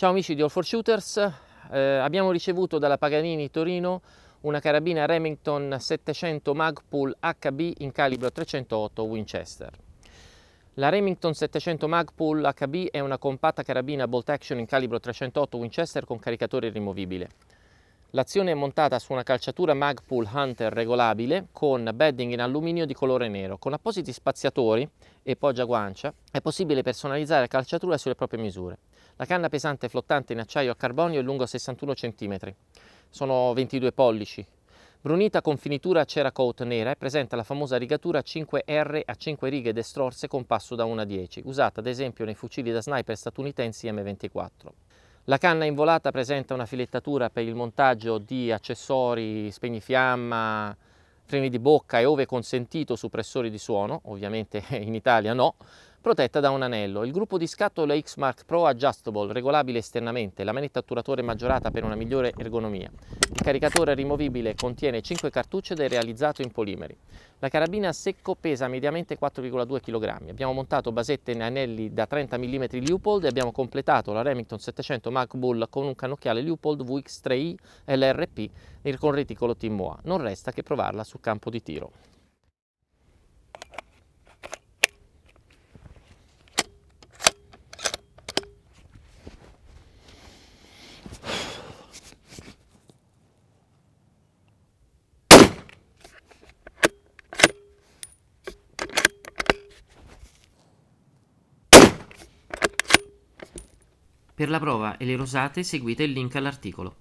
Ciao amici di All for Shooters, eh, abbiamo ricevuto dalla Paganini Torino una carabina Remington 700 Magpul HB in calibro 308 Winchester. La Remington 700 Magpul HB è una compatta carabina bolt action in calibro 308 Winchester con caricatore rimovibile. L'azione è montata su una calciatura Magpul Hunter regolabile con bedding in alluminio di colore nero. Con appositi spaziatori e poggia guancia è possibile personalizzare la calciatura sulle proprie misure. La canna pesante flottante in acciaio a carbonio è lunga 61 cm, sono 22 pollici. Brunita con finitura cera coat nera e presenta la famosa rigatura 5R a 5 righe destrorse con passo da 1 a 10, usata ad esempio nei fucili da sniper statunitensi M24. La canna involata presenta una filettatura per il montaggio di accessori, spegnifiamma, freni di bocca e ove consentito suppressori di suono, ovviamente in Italia no, protetta da un anello. Il gruppo di scattola X-Mark Pro Adjustable, regolabile esternamente, la manetta atturatore maggiorata per una migliore ergonomia. Il caricatore rimovibile contiene 5 cartucce ed è realizzato in polimeri. La carabina a secco pesa mediamente 4,2 kg. Abbiamo montato basette in anelli da 30 mm Leopold e abbiamo completato la Remington 700 Mark Bull con un cannocchiale Leopold VX3i LRP con reticolo Timoa. Non resta che provarla sul campo di tiro. Per la prova e le rosate seguite il link all'articolo.